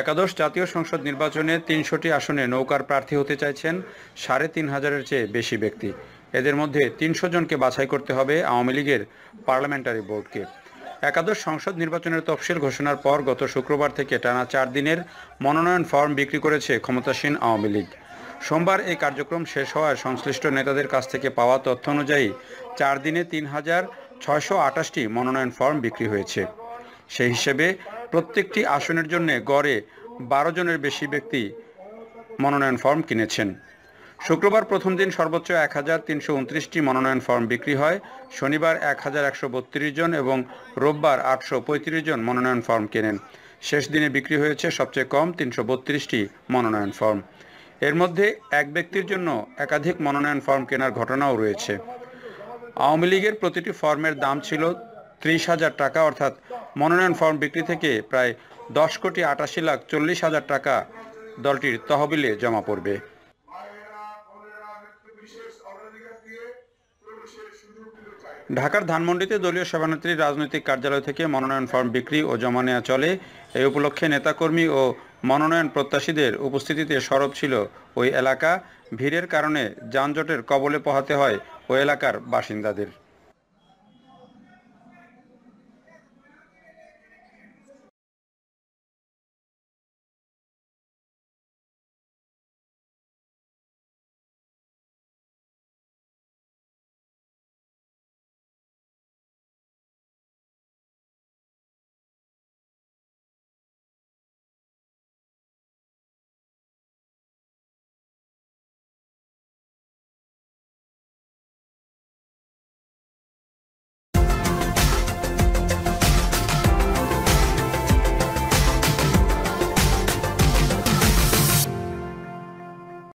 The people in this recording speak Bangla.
একাদশ জাতীয় সংসদ নির্বাচনে তিনশোটি আসনে নৌকার প্রার্থী হতে চাইছেন সাড়ে তিন হাজারের চেয়ে বেশি ব্যক্তি এদের মধ্যে তিনশো জনকে বাছাই করতে হবে আওয়ামী লীগের পার্লামেন্টারি বোর্ডকে একাদশ সংসদ নির্বাচনের তফসিল ঘোষণার পর গত শুক্রবার থেকে টানা চার দিনের মনোনয়ন ফর্ম বিক্রি করেছে ক্ষমতাসীন আওয়ামী লীগ সোমবার এই কার্যক্রম শেষ হওয়ায় সংশ্লিষ্ট নেতাদের কাছ থেকে পাওয়া তথ্য অনুযায়ী চার দিনে তিন হাজার ছয়শো আটাশটি মনোনয়ন ফর্ম বিক্রি হয়েছে সেই হিসেবে প্রত্যেকটি আসনের জন্য গড়ে বারো জনের বেশি ব্যক্তি মনোনয়ন ফর্ম কিনেছেন শুক্রবার প্রথম দিন সর্বোচ্চ এক হাজার তিনশো উনত্রিশটি মনোনয়ন ফর্ম বিক্রি হয় শনিবার এক হাজার একশো বত্রিশ জন এবং রোববার আটশো পঁয়ত্রিশ জন মনোনয়ন ফর্ম কেনেন শেষ দিনে বিক্রি হয়েছে সবচেয়ে কম তিনশো বত্রিশটি মনোনয়ন ফর্ম এর মধ্যে এক ব্যক্তির জন্য একাধিক মনোনয়ন ফর্ম কেনার ঘটনাও রয়েছে আওয়ামী লীগের প্রতিটি ফর্মের দাম ছিল ত্রিশ হাজার টাকা অর্থাৎ মনোনয়ন ফর্ম বিক্রি থেকে প্রায় দশ কোটি আটাশি লাখ চল্লিশ হাজার টাকা দলটির তহবিলে জমা পড়বে ঢাকার ধানমন্ডিতে দলীয় সভানেত্রীর রাজনৈতিক কার্যালয় থেকে মনোনয়ন ফর্ম বিক্রি ও জমা নেওয়া চলে এই উপলক্ষে নেতাকর্মী ও মনোনয়ন প্রত্যাশীদের উপস্থিতিতে সরব ছিল ওই এলাকা ভিড়ের কারণে যানজটের কবলে পোহাতে হয় ওই এলাকার বাসিন্দাদের